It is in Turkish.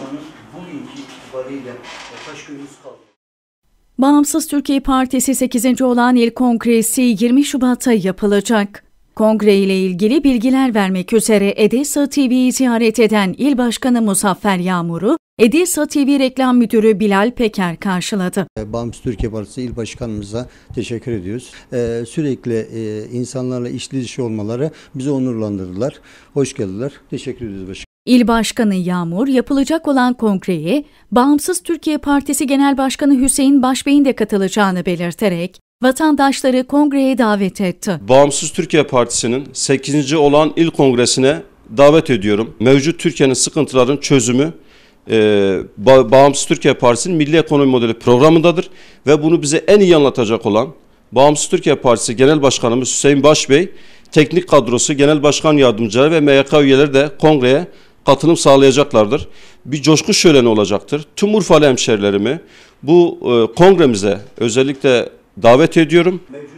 konuşmanız bugünkü itibariyle kaç gününüz kaldı? Bağımsız Türkiye Partisi 8. olan il kongresi 20 Şubat'ta yapılacak. Kongre ile ilgili bilgiler vermek üzere Edesa TV'yi ziyaret eden İl Başkanı Muzaffer Yağmur'u Edesa TV Reklam Müdürü Bilal Peker karşıladı. Ee, Bağımsız Türkiye Partisi İl Başkanımıza teşekkür ediyoruz. Ee, sürekli e, insanlarla işli işi olmaları bizi onurlandırdılar. Hoş geldiler. Teşekkür ediyoruz başkanım. İl Başkanı Yağmur yapılacak olan kongreye Bağımsız Türkiye Partisi Genel Başkanı Hüseyin Başbey'in de katılacağını belirterek vatandaşları kongreye davet etti. Bağımsız Türkiye Partisi'nin 8. olan il kongresine davet ediyorum. Mevcut Türkiye'nin sıkıntıların çözümü e, Bağımsız Türkiye Partisi'nin Milli Ekonomi Modeli programındadır ve bunu bize en iyi anlatacak olan Bağımsız Türkiye Partisi Genel Başkanımız Hüseyin Başbey, teknik kadrosu, genel başkan yardımcıları ve MYK üyeleri de kongreye katılım sağlayacaklardır. Bir coşku şöleni olacaktır. Tüm Urfalı hemşerilerimi bu e, kongremize özellikle davet ediyorum. Mevcut